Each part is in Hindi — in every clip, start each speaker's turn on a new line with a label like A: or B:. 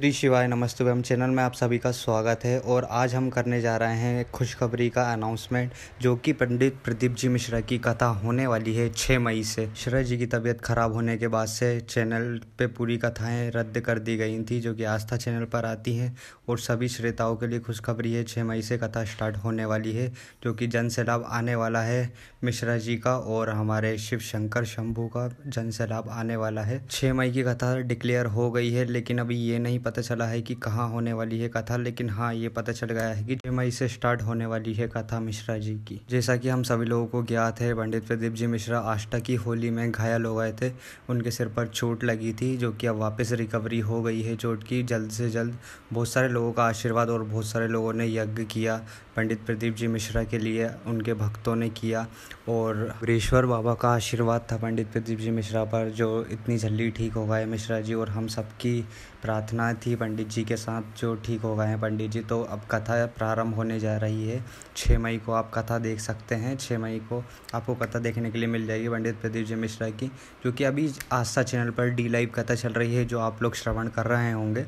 A: श्री शिवाय नमस्ते वैम चैनल में आप सभी का स्वागत है और आज हम करने जा रहे हैं खुशखबरी का अनाउंसमेंट जो कि पंडित प्रदीप जी मिश्रा की कथा होने वाली है 6 मई से मिश्रा जी की तबीयत खराब होने के बाद से चैनल पे पूरी कथाएं रद्द कर दी गई थी जो कि आस्था चैनल पर आती हैं और सभी श्रेताओं के लिए खुशखबरी है छः मई से कथा स्टार्ट होने वाली है जो कि जन सैलाब आने वाला है मिश्रा जी का और हमारे शिव शंकर शंभू का जन सैलाब आने वाला है छः मई की कथा डिक्लेयर हो गई है लेकिन अभी ये नहीं पता चला है कि कहाँ होने वाली है कथा लेकिन हाँ ये पता चल गया है कि छह मई से स्टार्ट होने वाली है कथा मिश्रा जी की जैसा कि हम सभी लोगों को ज्ञात है पंडित प्रदीप जी मिश्रा आष्टा की होली में घायल हो गए थे उनके सिर पर चोट लगी थी जो कि अब वापस रिकवरी हो गई है चोट की जल्द से जल्द बहुत सारे लोगों का आशीर्वाद और बहुत सारे लोगों ने यज्ञ किया पंडित प्रदीप जी मिश्रा के लिए उनके भक्तों ने किया और ग्रेश्वर बाबा का आशीर्वाद था पंडित प्रदीप जी मिश्रा पर जो इतनी जल्दी ठीक हो गए मिश्रा जी और हम सबकी प्रार्थना थी पंडित जी के साथ जो ठीक हो गए हैं पंडित जी तो अब कथा प्रारंभ होने जा रही है छः मई को आप कथा देख सकते हैं छः मई को आपको कथा देखने के लिए मिल जाएगी पंडित प्रदीप जी मिश्रा की क्योंकि अभी आस्था चैनल पर डी लाइव कथा चल रही है जो आप लोग श्रवण कर रहे होंगे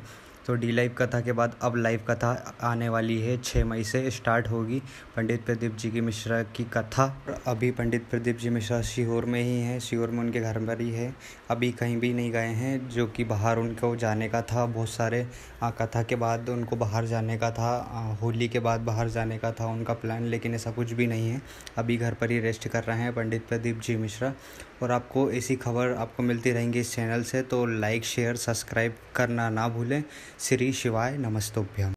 A: तो डी लाइव कथा के बाद अब लाइव कथा आने वाली है छः मई से स्टार्ट होगी पंडित प्रदीप जी की मिश्रा की कथा अभी पंडित प्रदीप जी मिश्रा सीहोर में ही हैं सीहोर में उनके घर पर ही है अभी कहीं भी नहीं गए हैं जो कि बाहर उनको जाने का था बहुत सारे कथा के बाद उनको बाहर जाने का था होली के बाद बाहर जाने का था उनका प्लान लेकिन ऐसा कुछ भी नहीं है अभी घर पर ही रेस्ट कर रहे हैं पंडित प्रदीप जी मिश्रा और आपको ऐसी खबर आपको मिलती रहेंगी इस चैनल से तो लाइक शेयर सब्सक्राइब करना ना भूलें श्री शिवाय नमस्तुभ्यम